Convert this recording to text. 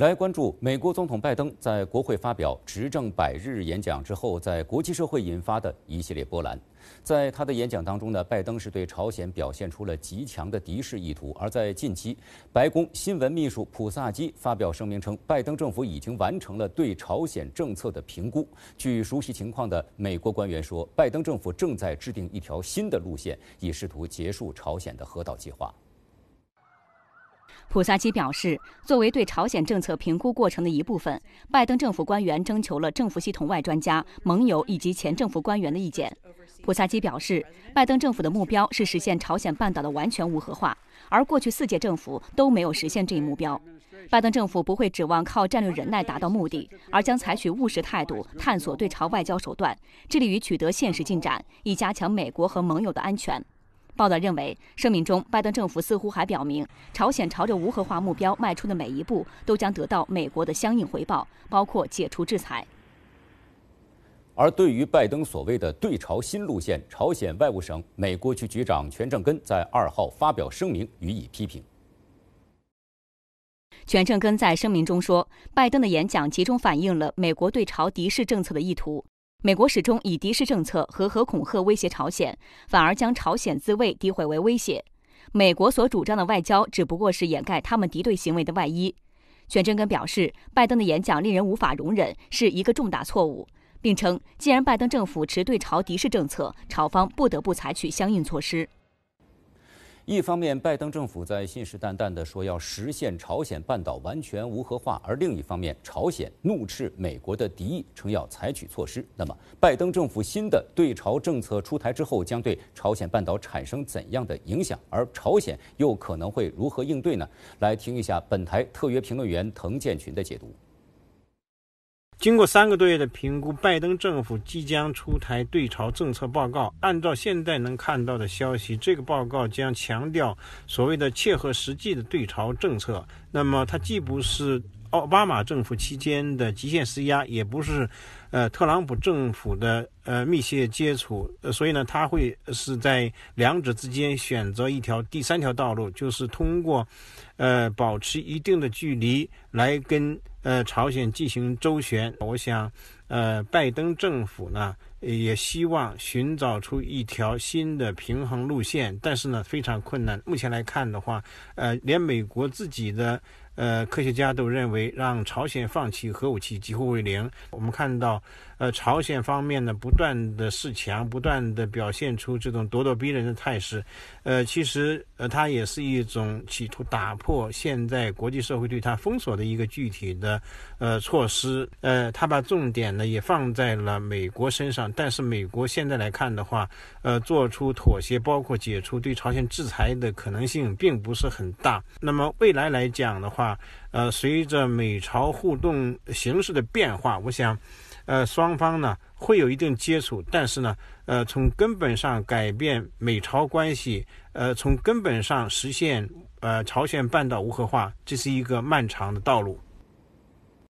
来关注美国总统拜登在国会发表执政百日演讲之后，在国际社会引发的一系列波澜。在他的演讲当中呢，拜登是对朝鲜表现出了极强的敌视意图。而在近期，白宫新闻秘书普萨基发表声明称，拜登政府已经完成了对朝鲜政策的评估。据熟悉情况的美国官员说，拜登政府正在制定一条新的路线，以试图结束朝鲜的核岛计划。普萨基表示，作为对朝鲜政策评估过程的一部分，拜登政府官员征求了政府系统外专家、盟友以及前政府官员的意见。普萨基表示，拜登政府的目标是实现朝鲜半岛的完全无核化，而过去四届政府都没有实现这一目标。拜登政府不会指望靠战略忍耐达到目的，而将采取务实态度，探索对朝外交手段，致力于取得现实进展，以加强美国和盟友的安全。报道认为，声明中拜登政府似乎还表明，朝鲜朝着无核化目标迈出的每一步都将得到美国的相应回报，包括解除制裁。而对于拜登所谓的“对朝新路线”，朝鲜外务省美国局局长全正根在二号发表声明予以批评。全正根在声明中说，拜登的演讲集中反映了美国对朝敌视政策的意图。美国始终以敌视政策和核恐吓威胁朝鲜，反而将朝鲜自卫诋毁为威胁。美国所主张的外交只不过是掩盖他们敌对行为的外衣。全真根表示，拜登的演讲令人无法容忍，是一个重大错误，并称，既然拜登政府持对朝敌视政策，朝方不得不采取相应措施。一方面，拜登政府在信誓旦旦地说要实现朝鲜半岛完全无核化；而另一方面，朝鲜怒斥美国的敌意，称要采取措施。那么，拜登政府新的对朝政策出台之后，将对朝鲜半岛产生怎样的影响？而朝鲜又可能会如何应对呢？来听一下本台特约评论员滕建群的解读。经过三个多月的评估，拜登政府即将出台对朝政策报告。按照现在能看到的消息，这个报告将强调所谓的切合实际的对朝政策。那么，它既不是奥巴马政府期间的极限施压，也不是。呃，特朗普政府的呃密切接触，呃，所以呢，他会是在两者之间选择一条第三条道路，就是通过，呃，保持一定的距离来跟呃朝鲜进行周旋。我想，呃，拜登政府呢也希望寻找出一条新的平衡路线，但是呢非常困难。目前来看的话，呃，连美国自己的呃科学家都认为让朝鲜放弃核武器几乎为零。我们看到。呃，朝鲜方面呢，不断的示强，不断的表现出这种咄咄逼人的态势。呃，其实呃，它也是一种企图打破现在国际社会对它封锁的一个具体的呃措施。呃，它把重点呢也放在了美国身上。但是美国现在来看的话，呃，做出妥协，包括解除对朝鲜制裁的可能性并不是很大。那么未来来讲的话，呃，随着美朝互动形势的变化，我想。呃，双方呢会有一定接触，但是呢，呃，从根本上改变美朝关系，呃，从根本上实现呃朝鲜半岛无核化，这是一个漫长的道路。